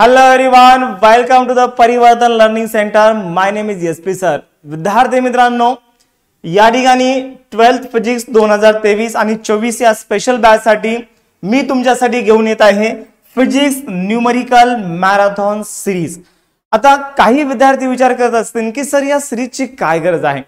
hello everyone welcome to the Parivartan learning centre my name is S P sir विद्यार्थी मित्रांनो या ठिकाणी twelfth physics दोन हजार तेवीस आणि चोवीस या स्पेशल बॅचसाठी मी तुमच्यासाठी घेऊन येत आहे फिजिक्स न्यूमरिकल मॅरेथॉन सिरीज आता काही विद्यार्थी विचार करत असतील की सर या सिरीजची काय गरज आहे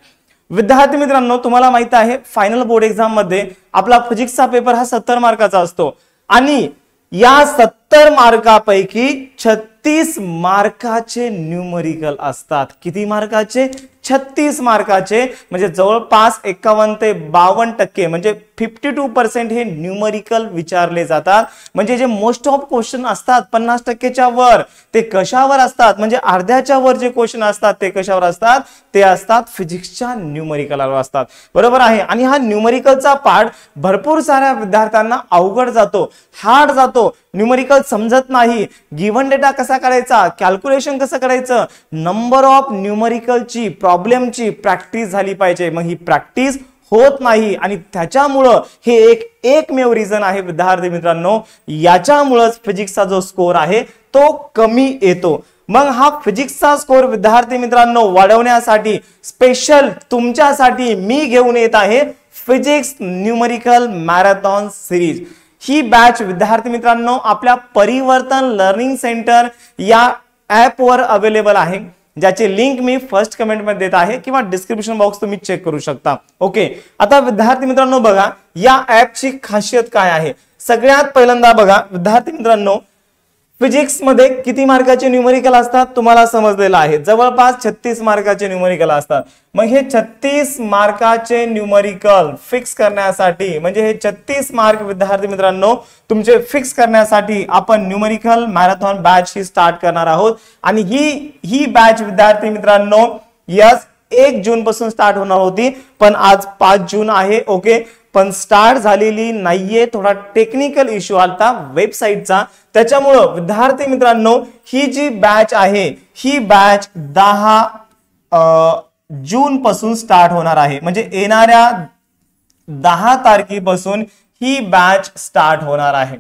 विद्यार्थी मित्रांनो तुम्हाला माहित आहे फायनल बोर्ड एक्झाम मध्ये आपला फिजिक्सचा पेपर हा सत्तर मार्काचा असतो आणि या सत्तर मार्कापैकी छत्तीस मार्काचे न्यूमरिकल असतात किती मार्काचे छत्तीस मार्काचे म्हणजे जवळपास एकावन्न ते बावन्न टक्के म्हणजे फिफ्टी टू पर्सेंट हे न्यूमरिकल विचारले जातात म्हणजे जे मोस्ट ऑफ क्वेश्चन असतात पन्नास टक्केच्या वर ते कशावर असतात म्हणजे अर्ध्याच्या वर जे क्वेश्चन असतात ते कशावर असतात ते असतात फिजिक्सच्या न्यूमरिकलवर असतात बरोबर आहे आणि हा न्यूमरिकलचा पार्ट भरपूर साऱ्या विद्यार्थ्यांना अवघड जातो हार्ड जातो न्यूमरिकल समजत नाही गिवन डेटा कसा करायचा कॅल्क्युलेशन कसं करायचं नंबर ऑफ न्यूमरिकलची प्रॉब्लेमची प्रॅक्टिस झाली पाहिजे मग ही प्रॅक्टिस होत नाही आणि त्याच्यामुळं हे एक एकमेव रिझन आहे विद्यार्थी मित्रांनो याच्यामुळंच फिजिक्सचा जो स्कोअर आहे तो कमी येतो मग हा फिजिक्सचा स्कोर विद्यार्थी मित्रांनो वाढवण्यासाठी स्पेशल तुमच्यासाठी मी घेऊन येत आहे फिजिक्स न्यूमरिकल मॅरेथॉन सिरीज ही बॅच विद्यार्थी मित्रांनो आपल्या परिवर्तन लर्निंग सेंटर या ॲपवर अवेलेबल आहे ज्याचे लिंक मी फर्स्ट कमेंट मध्ये देत आहे किंवा डिस्क्रिप्शन बॉक्स तुम्ही चेक करू शकता ओके आता विद्यार्थी मित्रांनो बघा या ऍपची खासियत काय आहे सगळ्यात पहिल्यांदा बघा विद्यार्थी मित्रांनो फिजिक्समध्ये किती मार्काचे न्यूमेरिकल असतात तुम्हाला समजलेलं आहे जवळपास छत्तीस मार्काचे न्यूमेरिकल असतात मग हे छत्तीस मार्काचे न्यूमेरिकल फिक्स करण्यासाठी म्हणजे हे छत्तीस मार्क विद्यार्थी मित्रांनो तुमचे फिक्स करण्यासाठी आपण न्यूमेरिकल मॅरेथॉन बॅच ही स्टार्ट करणार आहोत आणि ही ही बॅच विद्यार्थी मित्रांनो यस एक जून पासून स्टार्ट होणार होती पण आज पाच जून आहे ओके पण स्टार्ट झालेली नाहीये थोडा टेक्निकल इश्यू आता वेबसाईटचा त्याच्यामुळं विद्यार्थी मित्रांनो ही जी बॅच आहे ही बॅच दहा जून पासून स्टार्ट होणार आहे म्हणजे येणाऱ्या दहा तारखेपासून ही बॅच स्टार्ट होणार आहे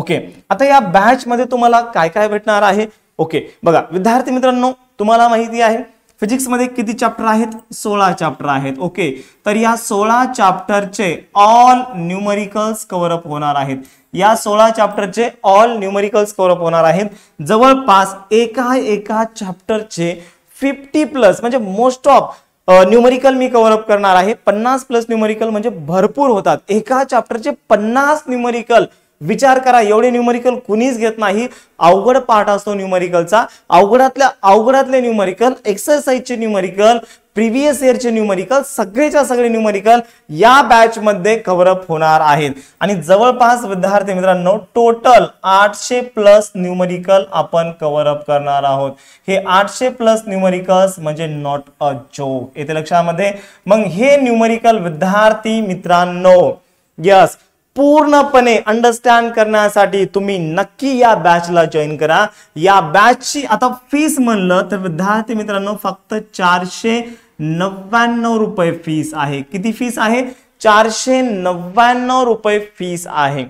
ओके आता या बॅच मध्ये तुम्हाला काय काय भेटणार आहे ओके बघा विद्यार्थी मित्रांनो तुम्हाला माहिती आहे फिजिक्समध्ये किती चॅप्टर आहेत सोळा चॅप्टर आहेत ओके तर या सोळा चॅप्टरचे ऑल न्यूमरिकल्स कव्हरअप होणार आहेत या सोळा चॅप्टरचे ऑल न्यूमरिकल्स कव्हरअप होणार आहेत जवळपास एका एका चॅप्टरचे फिफ्टी प्लस म्हणजे मोस्ट ऑफ न्यूमेरिकल मी कव्हरअप करणार आहे पन्नास प्लस न्यूमेरिकल म्हणजे भरपूर होतात एका चॅप्टरचे पन्नास न्यूमरिकल विचार करा एवढे न्यूमरिकल कुणीच घेत नाही अवघड पाठ असतो न्यूमरिकलचा अवघडातल्या अवघडातले न्यूमरिकल एक्सरसाइजचे न्यूमरिकल प्रिव्हियस इयरचे न्यूमरिकल सगळेच्या सगळे न्यूमरिकल या बॅचमध्ये कव्हरअप होणार आहेत आणि जवळपास विद्यार्थी मित्रांनो टोटल आठशे प्लस न्यूमरिकल आपण कव्हरअप करणार आहोत हे आठशे प्लस न्यूमरिकल्स म्हणजे नॉट अ जो येते लक्षामध्ये मग हे न्यूमरिकल विद्यार्थी मित्रांनो यस पूर्णपणे अंडरस्टँड करण्यासाठी तुम्ही नक्की या बॅचला जॉईन करा या बॅचची आता फीस म्हणलं तर विद्यार्थी मित्रांनो फक्त चारशे नव्याण्णव रुपये फीस आहे किती फीस आहे चारशे नव्याण्णव रुपये फीस आहे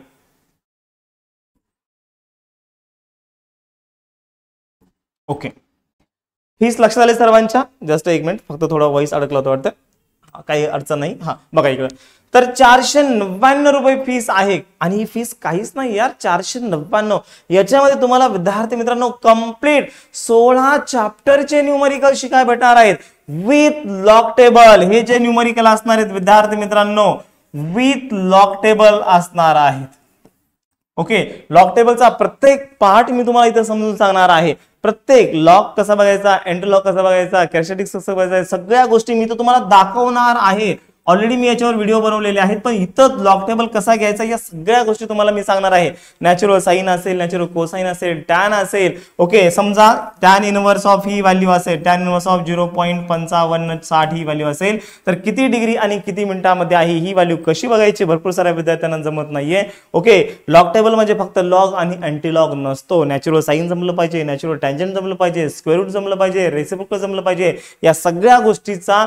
ओके फीस लक्षात आली सर्वांच्या जस्ट एक मिनिट फक्त थोडा वॉइस अडकला होता वाटतं काही अडचण नाही हा बघा इकडं तर चारशे नव्याण्णव रुपये फीस आहे आणि ही फीस काहीच नाही यार चारशे नव्याण्णव याच्यामध्ये तुम्हाला विद्यार्थी मित्रांनो कम्प्लीट सोळा चॅप्टरचे न्यूमरिकल शिकाय भेटणार आहेत विथ लॉक टेबल हे जे न्यूमरिकल असणार आहेत विद्यार्थी मित्रांनो विथ लॉक टेबल असणार आहेत ओके लॉक टेबलचा प्रत्येक पार्ट मी तुम्हाला इथं समजून सांगणार आहे प्रत्येक लॉक कसा बघायचा एंटरलॉक कसा बघायचा कॅशेटिक्स कसं बघायचं सगळ्या गोष्टी मी तर तुम्हाला दाखवणार आहे ऑलरेडी मी याच्यावर व्हिडिओ बनवलेले आहेत पण इथं लॉग टेबल कसा घ्यायचा या सगळ्या गोष्टी तुम्हाला मी सांगणार आहे नॅचरल साईन असेल नॅचरल कोसाईन असेल टॅन असेल ओके समजा टॅन इनव्हर्स ऑफ ही व्हॅल्यू असेल tan inverse of zero point पंचावन्न साठ ही व्हॅल्यू असेल तर किती डिग्री आणि किती मिनिटामध्ये आहे ही व्हॅल्यू कशी बघायची भरपूर साऱ्या विद्यार्थ्यांना जमत नाहीये ओके लॉग टेबल म्हणजे फक्त लॉग आणि अँटी लॉग नसतो नॅचरल साईन जमलं पाहिजे नॅचरल टँजन जमलं पाहिजे स्क्वेअर रूट जमलं पाहिजे रेसिप्रोकल जमलं पाहिजे या सगळ्या गोष्टीचा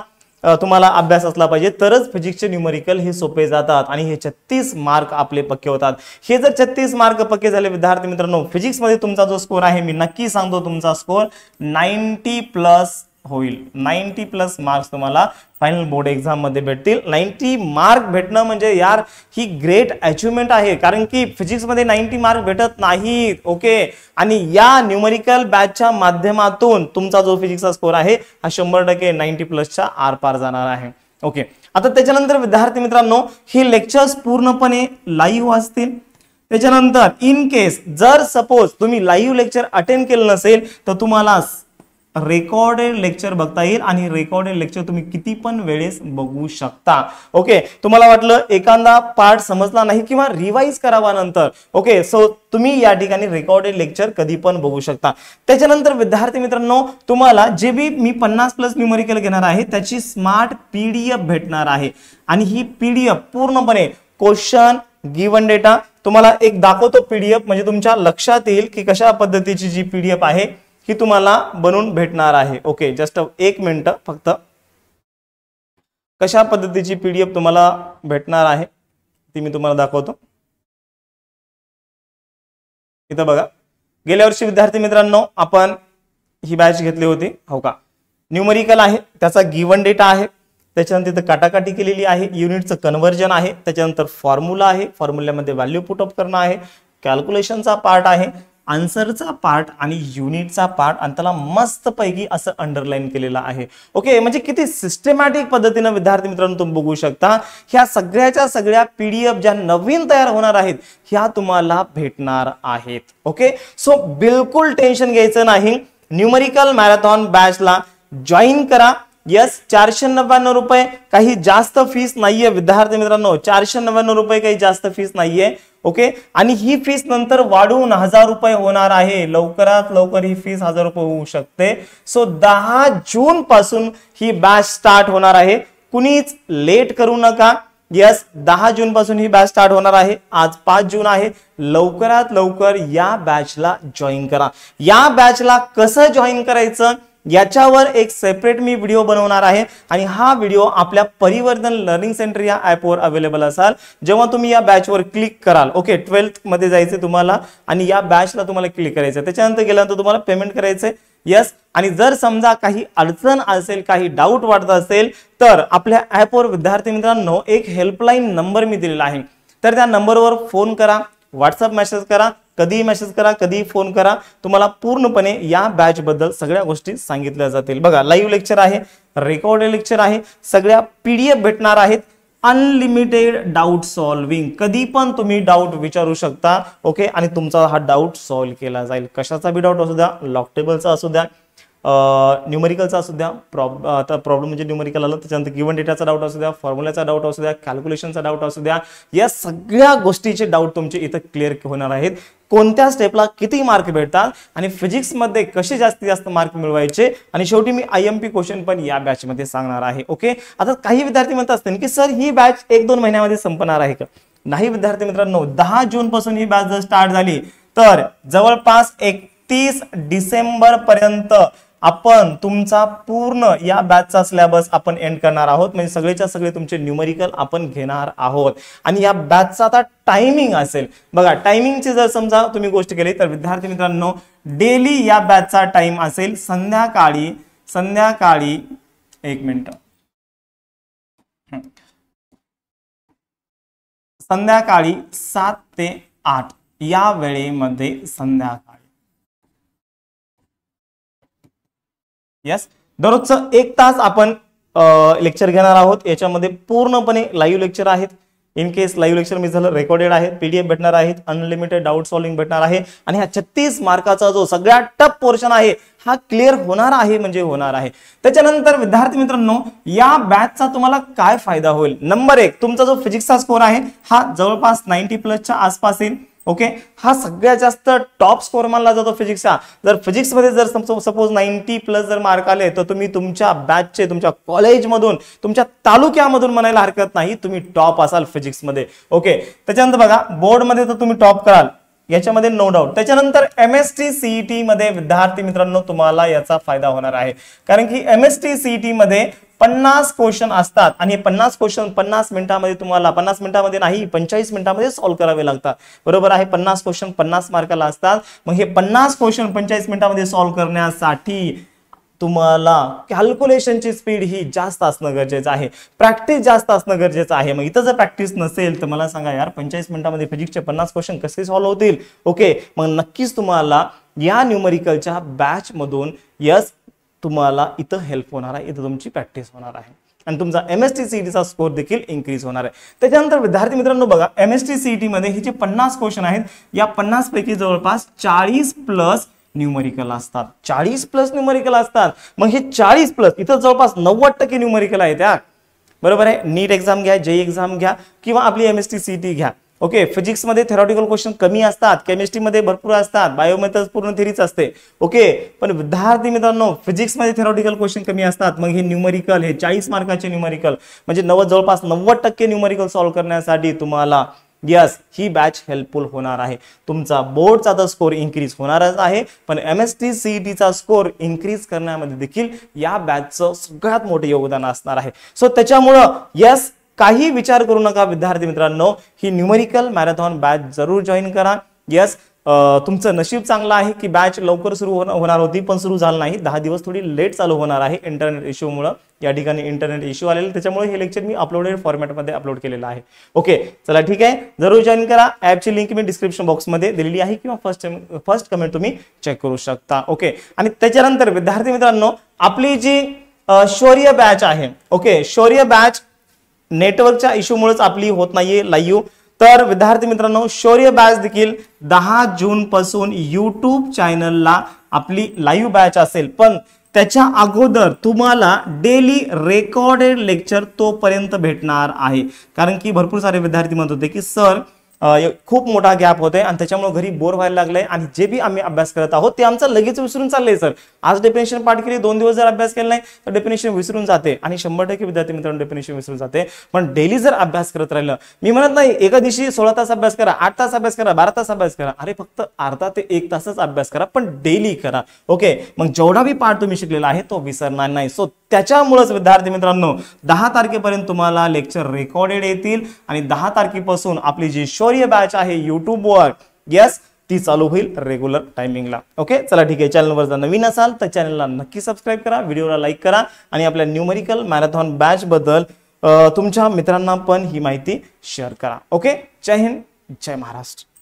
तुम्हाला अभ्यास असला पाहिजे तरच फिजिक्सचे न्यूमेरिकल हे सोपे जातात आणि हे छत्तीस मार्क आपले पक्के होतात हे जर छत्तीस मार्क पक्के झाले विद्यार्थी मित्रांनो फिजिक्समध्ये तुमचा जो स्कोर आहे मी नक्की सांगतो तुमचा स्कोर नाईन्टी प्लस होईल नाईन्टी प्लस मार्क्स तुम्हाला फायनल बोर्ड मध्ये भेटतील नाईन्टी मार्क भेटणं म्हणजे यार ही ग्रेट अचिव्हमेंट आहे कारण की फिजिक्समध्ये नाईन्टी मार्क भेटत नाही ओके आणि या न्यूमरिकल बॅचच्या माध्यमातून तुमचा जो फिजिक्सचा स्कोर आहे हा शंभर टक्के नाईन्टी प्लसच्या पार जाणार आहे ओके आता त्याच्यानंतर विद्यार्थी मित्रांनो हे लेक्चर्स पूर्णपणे लाईव्ह असतील त्याच्यानंतर इन केस जर सपोज तुम्ही लाईव्ह लेक्चर अटेंड केलं नसेल तर तुम्हाला रेकॉर्डेड लेक्चर बघता येईल आणि रेकॉर्डेड लेक्चर तुम्ही किती पण वेळेस बघू शकता ओके तुम्हाला वाटलं एखादा पार्ट समजला नाही किंवा रिवाईज करावा नंतर ओके सो तुम्ही या ठिकाणी रेकॉर्डेड लेक्चर कधी पण बघू शकता त्याच्यानंतर विद्यार्थी मित्रांनो तुम्हाला जे बी मी पन्नास प्लस मेमोरिकल घेणार आहे त्याची स्मार्ट पीडीएफ भेटणार आहे आणि ही पीडीएफ पूर्णपणे क्वेश्चन गिवन डेटा तुम्हाला एक दाखवतो पीडीएफ म्हणजे तुमच्या लक्षात येईल की कशा पद्धतीची जी पीडीएफ आहे ही तुम्हाला बनून भेटणार आहे ओके जस्ट एक मिनट फक्त कशा पद्धतीची पी डी एफ तुम्हाला भेटणार आहे ती मी तुम्हाला दाखवतो इथं बघा गेल्या वर्षी विद्यार्थी मित्रांनो आपण ही बॅच घेतली होती हो का न्यूमरिकल आहे त्याचा गिवन डेटा आहे त्याच्यानंतर इथं काटाकाटी केलेली आहे युनिटचं कन्व्हर्जन आहे त्याच्यानंतर फॉर्म्युला आहे फॉर्म्युल्यामध्ये व्हॅल्यू पुटअप करणं आहे कॅल्क्युलेशनचा पार्ट आहे आन्सरचा पार्ट आणि युनिटचा पार्ट आणि त्याला मस्तपैकी असं अंडरलाईन केलेलं आहे ओके म्हणजे किती सिस्टमॅटिक पद्धतीनं विद्यार्थी मित्रांनो तुम्ही बघू शकता ह्या सगळ्याच्या सगळ्या पीडीएफ ज्या नवीन तयार होणार आहेत ह्या तुम्हाला भेटणार आहेत ओके सो बिलकुल टेन्शन घ्यायचं नाही न्यूमरिकल मॅरेथॉन बॅचला जॉईन करा यस चारशे नव्याण्णव रुपये काही जास्त फीस नाहीये विद्यार्थी मित्रांनो चारशे नव्याण्णव रुपये काही जास्त फीस नाहीये ओके आणि ही फीस नंतर वाढून हजार रुपये होणार आहे लवकरात लवकर ही फीस हजार रुपये होऊ शकते सो दहा जून पासून ही बॅच स्टार्ट होणार आहे कुणीच लेट करू नका यस दहा जून पासून ही बॅच स्टार्ट होणार आहे आज पाच जून आहे लवकरात लवकर या बॅचला जॉईन करा या बॅचला कसं जॉईन करायचं याच्यावर एक सेपरेट मी व्हिडिओ बनवणार आहे आणि हा व्हिडिओ आपल्या परिवर्तन लर्निंग सेंटर या ॲपवर अवेलेबल असाल जेव्हा तुम्ही या बॅचवर क्लिक कराल ओके ट्वेल्थमध्ये जायचं तुम्हाला आणि या बॅचला तुम्हाला क्लिक करायचं त्याच्यानंतर गेल्यानंतर तुम्हाला पेमेंट करायचं यस आणि जर समजा काही अडचण असेल काही डाऊट वाटत असेल तर आपल्या ॲपवर विद्यार्थी मित्रांनो एक हेल्पलाईन नंबर मी दिलेला आहे तर त्या नंबरवर फोन करा व्हॉट्सअप मेसेज करा कधीही मेसेज करा कधी फोन करा तुम्हाला पूर्णपणे या बॅच बद्दल सगळ्या गोष्टी सांगितल्या जातील बघा लाईव्ह लेक्चर आहे रेकॉर्डेड लेक्चर आहे सगळ्या पीडीएफ भेटणार आहेत अनलिमिटेड डाऊट सॉल्विंग कधी पण तुम्ही डाऊट विचारू शकता ओके आणि तुमचा हा डाऊट सॉल्व्ह केला जाईल कशाचा बी डाऊट असू द्या लॉकटेबलचा असू द्या न्यूमरिकलचा असू द्या प्रॉब आता प्रॉब्लेम म्हणजे न्यूमरिकल आलं त्याच्यानंतर गिवन डेटाचा डाऊट असू द्या फॉर्म्युलाचा डाऊट असू द्या कॅल्क्युलेशनचा डाऊट असू द्या या सगळ्या गोष्टीचे डाऊट तुमचे इथं क्लिअर होणार आहेत कोणत्या स्टेपला किती मार्क भेटतात आणि फिजिक्समध्ये कसे जास्तीत जास्त मार्क मिळवायचे आणि शेवटी मी आय एम पी क्वेश्चन पण या बॅचमध्ये सांगणार आहे ओके आता काही विद्यार्थी म्हणत असतील की सर ही बॅच एक दोन महिन्यामध्ये संपणार आहे का नाही विद्यार्थी मित्रांनो दहा जून पासून ही बॅच जर स्टार्ट झाली तर जवळपास एकतीस डिसेंबर पर्यंत आपण तुमचा पूर्ण या बॅचचा सिलेबस आपण एंड करणार आहोत म्हणजे सगळेच्या सगळे तुमचे न्यूमरिकल आपण घेणार आहोत आणि या बॅचचा आता टायमिंग असेल बघा टायमिंगची जर समजा तुम्ही गोष्ट केली तर विद्यार्थी मित्रांनो डेली या बॅचचा टाइम असेल संध्याकाळी संध्याकाळी एक मिनिट संध्याकाळी सात ते आठ या वेळेमध्ये संध्याकाळ यस दररोजचं एक तास आपण लेक्चर घेणार आहोत याच्यामध्ये पूर्णपणे लाईव्ह लेक्चर आहेत इन केस लाईव्ह लेक्चर मी झालं रेकॉर्डेड आहेत पीडीएफ भेटणार आहेत अनलिमिटेड डाऊट सॉल्विंग भेटणार आहे आणि हा छत्तीस मार्काचा जो सगळ्यात टप पोर्शन आहे हा क्लिअर होणार आहे म्हणजे होणार आहे त्याच्यानंतर विद्यार्थी मित्रांनो या बॅचचा तुम्हाला काय फायदा होईल नंबर एक तुमचा जो फिजिक्सचा स्कोर आहे हा जवळपास नाईन्टी प्लसच्या आसपास येईल ओके हा सगळ्यात जास्त टॉप स्कोर मानला जातो फिजिक्सचा जर फिजिक्समध्ये जर सपोज नाईन्टी प्लस जर मार्क आले तर तुम्ही तुमच्या बॅचचे तुमच्या कॉलेजमधून तुमच्या तालुक्यामधून म्हणायला हरकत नाही तुम्ही टॉप असाल फिजिक्समध्ये ओके त्याच्यानंतर बघा बोर्डमध्ये तर तुम्ही टॉप कराल याच्यामध्ये नो डाऊट त्याच्यानंतर एम एस टी सीईटी मध्ये विद्यार्थी मित्रांनो तुम्हाला याचा फायदा होणार आहे कारण की एम एस टी सीईटी मध्ये पन्नास क्वेश्चन असतात आणि पन्नास क्वेश्चन पन्नास मिनिटामध्ये तुम्हाला पन्नास मिनिटांमध्ये नाही पंचाळीस मिनिटामध्ये सॉल्व्ह करावे लागतात बरोबर आहे पन्नास क्वेश्चन पन्नास मार्काला असतात मग हे पन्नास क्वेश्चन पंचाळीस मिनिटामध्ये सॉल्व्ह करण्यासाठी तुम्हाला कॅल्क्युलेशनची स्पीड ही जास्त असणं गरजेचं आहे प्रॅक्टिस जास्त असणं गरजेचं आहे मग इथं जर प्रॅक्टिस नसेल तर मला सांगा यार पंचेचाळीस मिनिटांमध्ये फिजिक्सचे पन्नास क्वेश्चन कसे सॉल्व्ह होतील ओके मग नक्कीच तुम्हाला या न्यूमरिकलच्या बॅचमधून यस तुम्हाला इथं हेल्प होणार आहे इथं तुमची प्रॅक्टिस होणार आहे आणि तुमचा एम एस टी सीईटीचा स्कोर देखील इन्क्रीज होणार आहे त्याच्यानंतर विद्यार्थी मित्रांनो बघा एम एस टी सीईटी मध्ये हे जे पन्नास क्वेश्चन आहेत या पन्नास पैकी जवळपास चाळीस प्लस न्यूमेरिकल असतात चाळीस प्लस न्यूमेरिकल असतात मग हे चाळीस प्लस इथं जवळपास नव्वद टक्के न्यूमरिकल आहेत त्या बरोबर आहे नीट एक्झाम घ्या जे एक्झाम घ्या किंवा आपली M S T C T घ्या ओके फिजिक्समध्ये थेरॉटिकल क्वेश्चन कमी असतात केमिस्ट्रीमध्ये भरपूर असतात बायोमेथ पूर्ण थेरीच असते ओके पण विद्यार्थी मित्रांनो फिजिक्समध्ये थेरॉटिकल क्वेश्चन कमी असतात मग हे न्यूमेरिकल हे चाळीस मार्काचे न्यूमेरिकल म्हणजे नव्वद जवळपास नव्वद टक्के न्यूमरिकल सॉल्व्ह करण्यासाठी तुम्हाला यस ही बॅच हेल्पफुल होणार आहे तुमचा बोर्डचा तर स्कोर इन्क्रीज होणारच आहे पण एम एस टी टीचा स्कोर इन्क्रीज करण्यामध्ये देखील या बॅचचं सगळ्यात मोठं योगदान असणार आहे सो त्याच्यामुळं यस काही विचार करू नका विद्यार्थी मित्रांनो ही न्यूमरिकल मॅरेथॉन बॅच जरूर जॉईन करा यस तुमचं नशीब चांगलं आहे की बॅच लवकर सुरू होणार होती पण सुरू झालं नाही दहा दिवस थोडी लेट चालू होणार आहे इंटरनेट मुळे या ठिकाणी इंटरनेट इश्यू आलेला त्याच्यामुळे हे लेक्चर मी अपलोडेड फॉर्मॅटमध्ये अपलोड केलेलं आहे ओके चला ठीक आहे जरूर जॉईन करा ऍपची लिंक मी डिस्क्रिप्शन बॉक्समध्ये दिलेली आहे किंवा फर्स्ट फर्स्ट कमेंट तुम्ही चेक करू शकता ओके आणि त्याच्यानंतर विद्यार्थी मित्रांनो आपली जी शौर्य बॅच आहे ओके शौर्य बॅच नेटवर्कच्या इश्यूमुळेच आपली होत नाहीये लाईव्ह तर विद्यार्थी मित्रांनो शौर्य बॅच देखील दहा जून पासून चॅनलला आपली लाईव्ह बॅच असेल पण त्याच्या अगोदर तुम्हाला डेली रेकॉर्डेड लेक्चर तोपर्यंत भेटणार आहे कारण की भरपूर सारे विद्यार्थी म्हणत होते की सर खूप मोठा गॅप होत आहे आणि त्याच्यामुळे घरी बोर व्हायला लागले आणि जे बी आम्ही अभ्यास करत आहोत ते आमचं लगेच विसरून चाललंय सर आज डेफिनेशन पाठ केली दोन दिवस जर अभ्यास केला नाही तर डेफिनेशन विसरून जाते आणि शंभर टक्के विद्यार्थी मित्रांनो डेफिनेशन विसरून जाते पण डेली जर अभ्यास करत राहिलं मी म्हणत नाही एका दिवशी सोळा तास अभ्यास करा आठ तास अभ्यास करा बारा तास अभ्यास करा अरे फक्त अर्धा ते एक तासच अभ्यास करा पण डेली करा ओके मग जेवढा बी पाठ तुम्ही शिकलेला आहे तो विसरणार नाही सो त्याच्यामुळेच विद्यार्थी मित्रांनो दहा तारखेपर्यंत तुम्हाला लेक्चर रेकॉर्डेड येतील आणि दहा तारखेपासून आपली जी शो शंभरी बॅच आहे वर येस ती चालू होईल रेग्युलर टायमिंगला ओके चला ठीक आहे चॅनलवर जर नवीन असाल तर चॅनलला नक्की सबस्क्राईब करा व्हिडिओला लाईक करा आणि आपल्या न्यूमरिकल मॅरेथॉन बद्दल तुमच्या मित्रांना पण ही माहिती शेअर करा ओके जय हिंद जय महाराष्ट्र